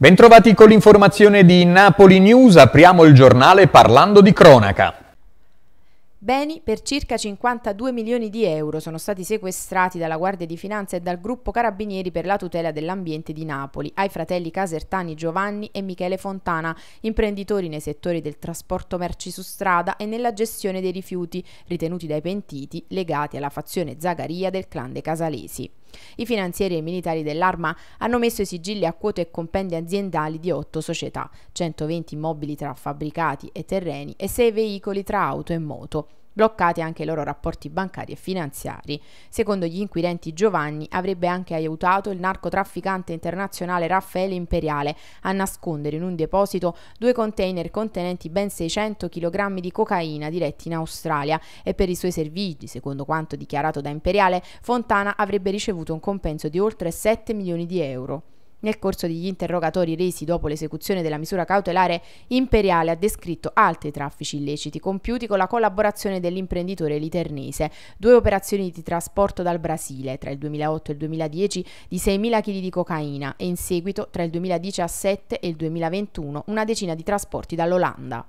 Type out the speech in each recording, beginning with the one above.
Bentrovati con l'informazione di Napoli News, apriamo il giornale parlando di cronaca. Beni per circa 52 milioni di euro sono stati sequestrati dalla Guardia di Finanza e dal gruppo Carabinieri per la tutela dell'ambiente di Napoli ai fratelli casertani Giovanni e Michele Fontana, imprenditori nei settori del trasporto merci su strada e nella gestione dei rifiuti, ritenuti dai pentiti legati alla fazione Zagaria del clan dei Casalesi. I finanzieri e i militari dell'Arma hanno messo i sigilli a quote e compendi aziendali di otto società, 120 immobili tra fabbricati e terreni e 6 veicoli tra auto e moto bloccati anche i loro rapporti bancari e finanziari. Secondo gli inquirenti Giovanni avrebbe anche aiutato il narcotrafficante internazionale Raffaele Imperiale a nascondere in un deposito due container contenenti ben 600 kg di cocaina diretti in Australia e per i suoi servizi, secondo quanto dichiarato da Imperiale, Fontana avrebbe ricevuto un compenso di oltre 7 milioni di euro. Nel corso degli interrogatori resi dopo l'esecuzione della misura cautelare, Imperiale ha descritto altri traffici illeciti compiuti con la collaborazione dell'imprenditore liternese, due operazioni di trasporto dal Brasile tra il 2008 e il 2010 di 6.000 kg di cocaina e in seguito tra il 2017 e il 2021 una decina di trasporti dall'Olanda.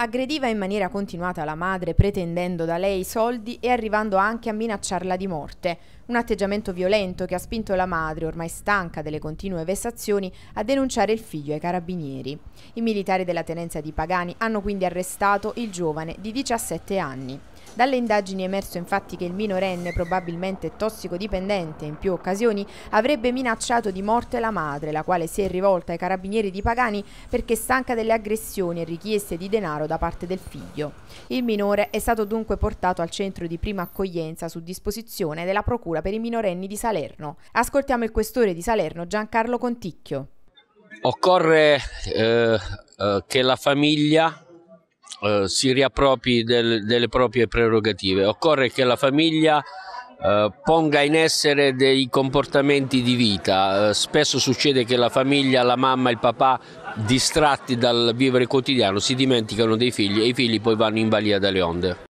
Aggrediva in maniera continuata la madre pretendendo da lei i soldi e arrivando anche a minacciarla di morte. Un atteggiamento violento che ha spinto la madre, ormai stanca delle continue vessazioni, a denunciare il figlio ai carabinieri. I militari della tenenza di Pagani hanno quindi arrestato il giovane di 17 anni. Dalle indagini è emerso infatti che il minorenne, probabilmente tossicodipendente, in più occasioni avrebbe minacciato di morte la madre, la quale si è rivolta ai carabinieri di Pagani perché stanca delle aggressioni e richieste di denaro da parte del figlio. Il minore è stato dunque portato al centro di prima accoglienza su disposizione della Procura per i minorenni di Salerno. Ascoltiamo il questore di Salerno Giancarlo Conticchio. Occorre eh, eh, che la famiglia eh, si riappropri del, delle proprie prerogative. Occorre che la famiglia eh, ponga in essere dei comportamenti di vita. Eh, spesso succede che la famiglia, la mamma e il papà, distratti dal vivere quotidiano, si dimenticano dei figli e i figli poi vanno in balia dalle onde.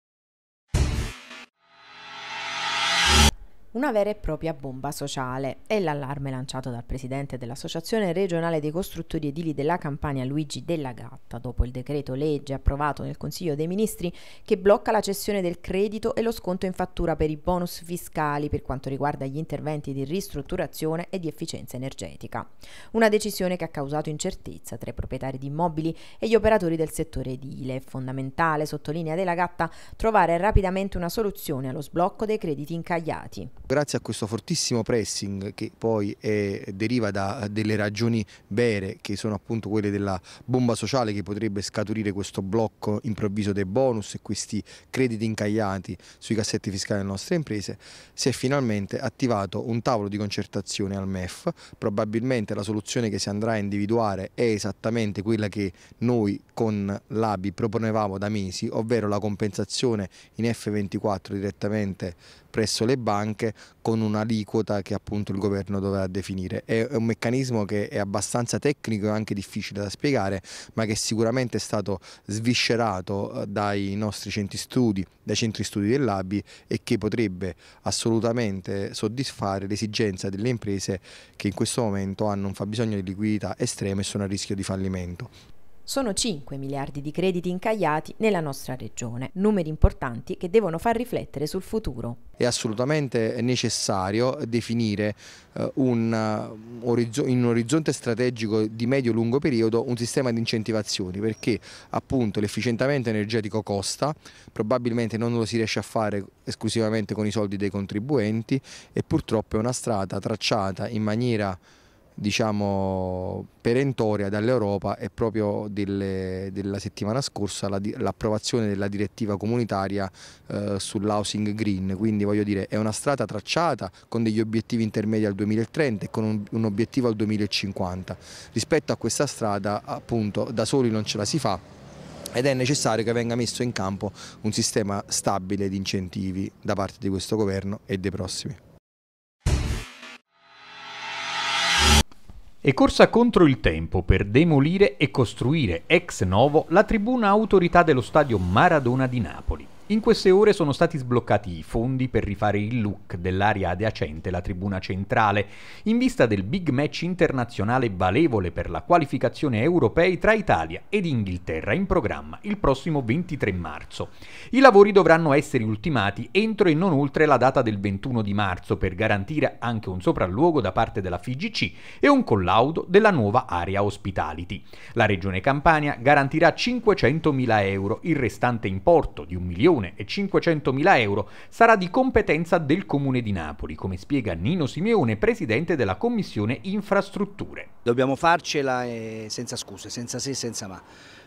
una vera e propria bomba sociale. È l'allarme lanciato dal presidente dell'Associazione regionale dei costruttori edili della Campania Luigi Della Gatta dopo il decreto legge approvato nel Consiglio dei Ministri che blocca la cessione del credito e lo sconto in fattura per i bonus fiscali per quanto riguarda gli interventi di ristrutturazione e di efficienza energetica. Una decisione che ha causato incertezza tra i proprietari di immobili e gli operatori del settore edile. È fondamentale, sottolinea Della Gatta, trovare rapidamente una soluzione allo sblocco dei crediti incagliati. Grazie a questo fortissimo pressing che poi è, eh, deriva da eh, delle ragioni vere che sono appunto quelle della bomba sociale che potrebbe scaturire questo blocco improvviso dei bonus e questi crediti incagliati sui cassetti fiscali delle nostre imprese, si è finalmente attivato un tavolo di concertazione al MEF, probabilmente la soluzione che si andrà a individuare è esattamente quella che noi con l'ABI proponevamo da mesi, ovvero la compensazione in F24 direttamente presso le banche con un'aliquota che appunto il governo dovrà definire. È un meccanismo che è abbastanza tecnico e anche difficile da spiegare, ma che sicuramente è stato sviscerato eh, dai nostri centri studi, dai centri studi dell'ABI e che potrebbe assolutamente soddisfare l'esigenza delle imprese che in questo momento hanno un fabbisogno di liquidità estremo e sono a rischio di fallimento. Sono 5 miliardi di crediti incagliati nella nostra regione, numeri importanti che devono far riflettere sul futuro. È assolutamente necessario definire eh, un, eh, in un orizzonte strategico di medio-lungo periodo un sistema di incentivazioni perché appunto l'efficientamento energetico costa, probabilmente non lo si riesce a fare esclusivamente con i soldi dei contribuenti e purtroppo è una strada tracciata in maniera diciamo, perentoria dall'Europa è proprio delle, della settimana scorsa l'approvazione la, della direttiva comunitaria eh, sull'housing green, quindi voglio dire è una strada tracciata con degli obiettivi intermedi al 2030 e con un, un obiettivo al 2050. Rispetto a questa strada appunto da soli non ce la si fa ed è necessario che venga messo in campo un sistema stabile di incentivi da parte di questo governo e dei prossimi. È corsa contro il tempo per demolire e costruire ex novo la tribuna autorità dello stadio Maradona di Napoli. In queste ore sono stati sbloccati i fondi per rifare il look dell'area adiacente la tribuna centrale, in vista del big match internazionale valevole per la qualificazione europei tra Italia ed Inghilterra in programma il prossimo 23 marzo. I lavori dovranno essere ultimati entro e non oltre la data del 21 di marzo per garantire anche un sopralluogo da parte della FIGC e un collaudo della nuova area ospitality. La Regione Campania garantirà 500.000 euro, il restante importo di un milione milione e 500 mila euro sarà di competenza del Comune di Napoli, come spiega Nino Simeone, presidente della Commissione Infrastrutture. Dobbiamo farcela eh, senza scuse, senza se, senza ma.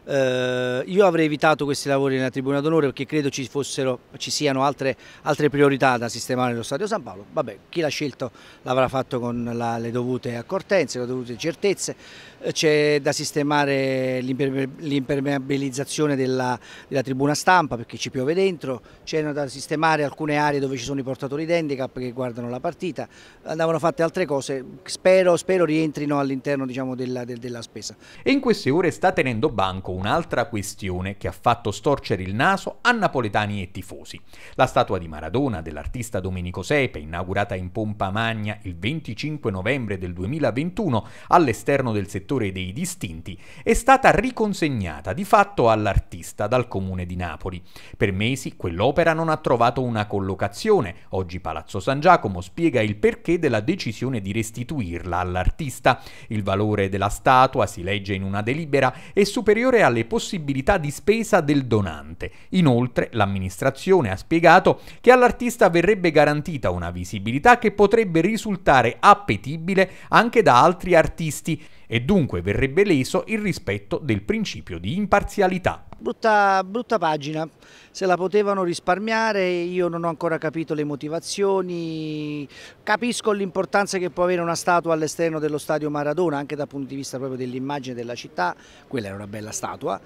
Eh, io avrei evitato questi lavori nella tribuna d'onore perché credo ci, fossero, ci siano altre, altre, priorità da sistemare nello Stadio San Paolo. Vabbè, chi l'ha scelto l'avrà fatto con la, le dovute accortenze, le dovute certezze. Eh, C'è da sistemare l'impermeabilizzazione della, della, tribuna stampa perché ci piove dentro. C'erano da sistemare alcune aree dove ci sono i portatori d'handicap che guardano la partita. Andavano fatte altre cose. Spero, spero rientrino all'interno diciamo, della, del, della spesa. E in queste ore sta tenendo banco un'altra questione che ha fatto storcere il naso a napoletani e tifosi. La statua di Maradona dell'artista Domenico Sepe, inaugurata in pompa magna il 25 novembre del 2021 all'esterno del settore dei distinti, è stata riconsegnata di fatto all'artista dal comune di Napoli. Per mesi quell'opera non ha trovato una collocazione. Oggi Palazzo San Giacomo spiega il perché della decisione di restituirla all'artista. Il valore della statua, si legge in una delibera, è superiore a alle possibilità di spesa del donante. Inoltre l'amministrazione ha spiegato che all'artista verrebbe garantita una visibilità che potrebbe risultare appetibile anche da altri artisti e dunque verrebbe leso il rispetto del principio di imparzialità. Brutta, brutta, pagina, se la potevano risparmiare, io non ho ancora capito le motivazioni, capisco l'importanza che può avere una statua all'esterno dello stadio Maradona, anche dal punto di vista proprio dell'immagine della città, quella era una bella statua,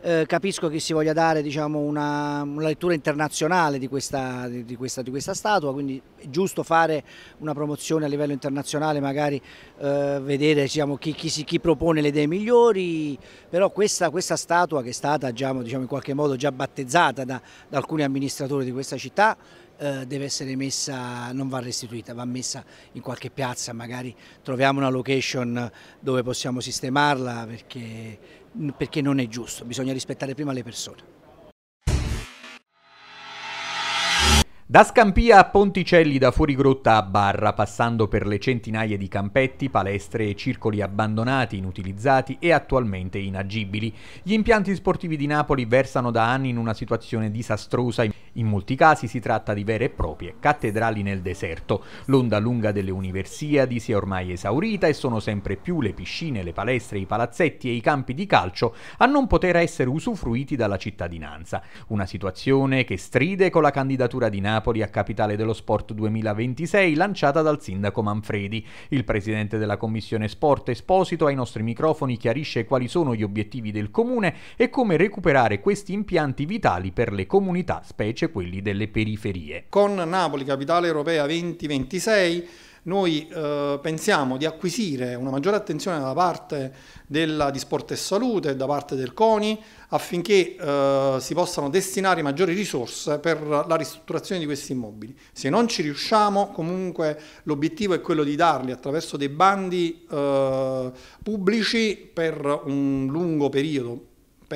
eh, capisco che si voglia dare diciamo, una, una, lettura internazionale di questa, di, questa, di questa, statua, quindi è giusto fare una promozione a livello internazionale, magari eh, vedere diciamo, chi, chi, si, chi, propone le idee migliori, però questa, questa statua che è stata diciamo, diciamo in qualche modo già battezzata da, da alcuni amministratori di questa città, eh, deve essere messa, non va restituita, va messa in qualche piazza, magari troviamo una location dove possiamo sistemarla perché perché non è giusto, bisogna rispettare prima le persone. Da Scampia a Ponticelli, da Fuorigrotta a Barra, passando per le centinaia di campetti, palestre e circoli abbandonati, inutilizzati e attualmente inagibili, gli impianti sportivi di Napoli versano da anni in una situazione disastrosa in molti casi si tratta di vere e proprie cattedrali nel deserto. L'onda lunga delle universiadi si è ormai esaurita e sono sempre più le piscine, le palestre, i palazzetti e i campi di calcio a non poter essere usufruiti dalla cittadinanza. Una situazione che stride con la candidatura di Napoli a capitale dello sport 2026 lanciata dal sindaco Manfredi. Il presidente della commissione sport Esposito ai nostri microfoni chiarisce quali sono gli obiettivi del comune e come recuperare questi impianti vitali per le comunità, specie quelli delle periferie. Con Napoli Capitale Europea 2026 noi eh, pensiamo di acquisire una maggiore attenzione da parte della, di Sport e Salute, da parte del CONI, affinché eh, si possano destinare maggiori risorse per la ristrutturazione di questi immobili. Se non ci riusciamo, comunque l'obiettivo è quello di darli attraverso dei bandi eh, pubblici per un lungo periodo,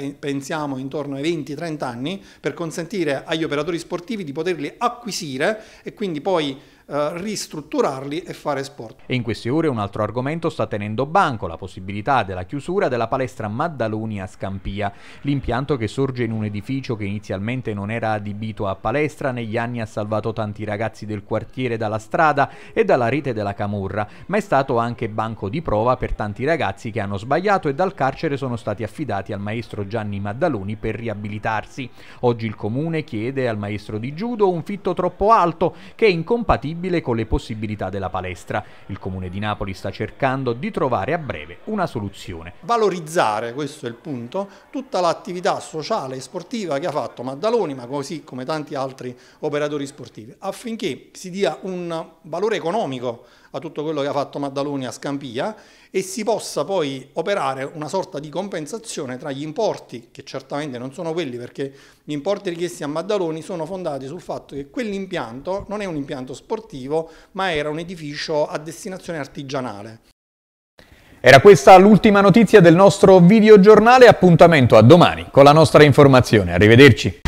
pensiamo intorno ai 20-30 anni, per consentire agli operatori sportivi di poterli acquisire e quindi poi eh, ristrutturarli e fare sport. E in queste ore un altro argomento sta tenendo banco, la possibilità della chiusura della palestra Maddaloni a Scampia, l'impianto che sorge in un edificio che inizialmente non era adibito a palestra, negli anni ha salvato tanti ragazzi del quartiere dalla strada e dalla rete della camurra, ma è stato anche banco di prova per tanti ragazzi che hanno sbagliato e dal carcere sono stati affidati al maestro Gianni Maddaloni per riabilitarsi. Oggi il comune chiede al maestro di judo un fitto troppo alto che è incompatibile compatibile con le possibilità della palestra. Il Comune di Napoli sta cercando di trovare a breve una soluzione. Valorizzare, questo è il punto, tutta l'attività sociale e sportiva che ha fatto Maddaloni, ma così come tanti altri operatori sportivi, affinché si dia un valore economico a tutto quello che ha fatto Maddaloni a Scampia e si possa poi operare una sorta di compensazione tra gli importi, che certamente non sono quelli perché gli importi richiesti a Maddaloni sono fondati sul fatto che quell'impianto non è un impianto sportivo, sportivo, ma era un edificio a destinazione artigianale. Era questa l'ultima notizia del nostro videogiornale, appuntamento a domani con la nostra informazione. Arrivederci.